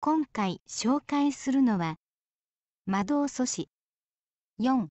今回紹介するのは「魔導素子4」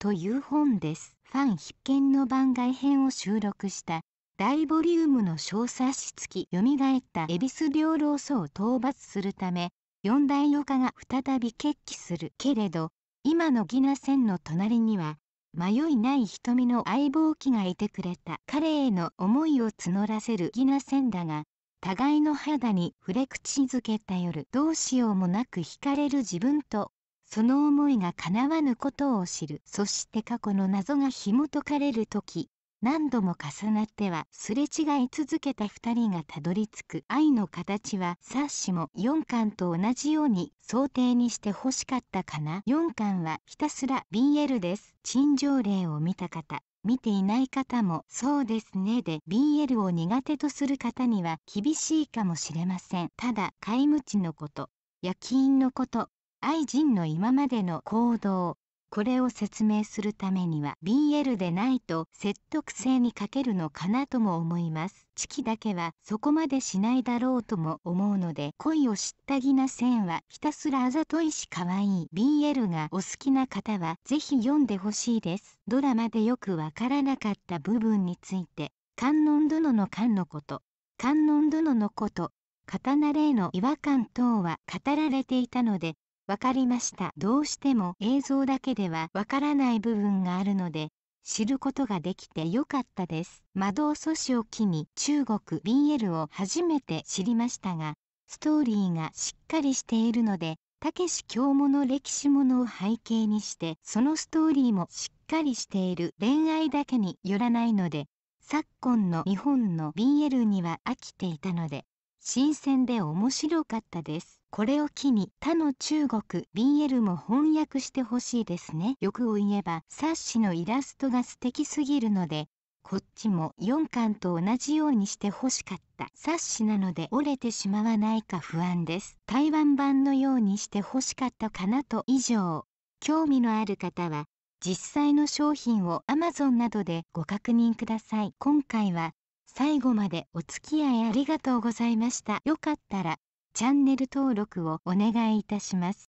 という本です。ファン必見の番外編を収録した大ボリュームの小冊子付き蘇った恵比寿両老祖を討伐するため四大余家が再び決起するけれど今のギナンの隣には迷いない瞳の相棒機がいてくれた彼への思いを募らせるギナン。だが互いの肌に触れ口づけた夜どうしようもなく惹かれる自分とその思いが叶わぬことを知るそして過去の謎が紐解かれる時何度も重なってはすれ違い続けた2人がたどり着く愛の形は冊子も4巻と同じように想定にしてほしかったかな4巻はひたすら BL です陳情例を見た方見ていない方もそうですねで BL を苦手とする方には厳しいかもしれませんただ飼い無知のこと夜勤のこと愛人の今までの行動これを説明するためには BL でないと説得性に欠けるのかなとも思いますチキだけはそこまでしないだろうとも思うので恋を知ったぎな線はひたすらあざといし可愛い BL がお好きな方はぜひ読んでほしいですドラマでよくわからなかった部分について観音殿の観のこと観音殿のこと刀霊の違和感等は語られていたのでわかりました。どうしても映像だけではわからない部分があるので、知ることができてよかったです。魔導阻止を機に中国 BL を初めて知りましたが、ストーリーがしっかりしているので、たけし京もの歴史ものを背景にして、そのストーリーもしっかりしている恋愛だけによらないので、昨今の日本の BL には飽きていたので、新鮮で面白かったですこれを機に他の中国 BL も翻訳してほしいですね欲を言えば冊子のイラストが素敵すぎるのでこっちも4巻と同じようにしてほしかった冊子なので折れてしまわないか不安です台湾版のようにしてほしかったかなと以上興味のある方は実際の商品を Amazon などでご確認ください今回は最後までお付き合いありがとうございましたよかったらチャンネル登録をお願いいたします